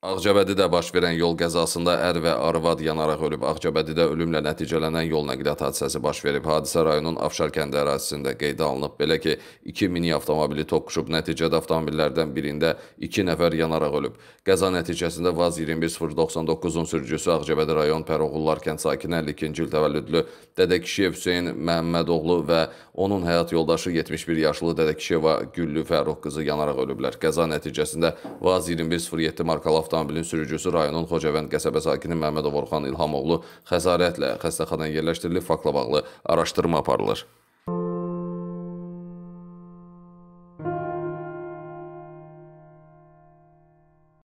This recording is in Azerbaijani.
Ağcabədidə baş verən yol qəzasında ər və arvad yanaraq ölüb. Ağcabədidə ölümlə nəticələnən yol nəqliyyat hadisəsi baş verib. Hadisə rayonun Afşar kəndi ərazisində qeydə alınıb. Belə ki, 2 mini avtomobili toqquşub. Nəticədə avtomobillərdən birində 2 nəfər yanaraq ölüb. Qəza nəticəsində Vaz 21099-un sürücüsü Ağcabədi rayon Pəroğullar kənd sakini 52-ci il təvəllüdlü Dədə Kişiyev Hüseyn Məhəmmədoğlu və onun həyat yoldaşı 71 yaşlı Dədə Kişiyeva Güllü Fərux qızı yanaraq ölüblər. Qəza nəticəsində Vaz 2107 markalı avtomobilin sürücüsü rayonun Xocavənd qəsəbə sakini Məmmədov Orxan İlhamoğlu xəsarətlə xəstəxanaya yerləşdirilib, faktla bağlı araşdırma aparılır.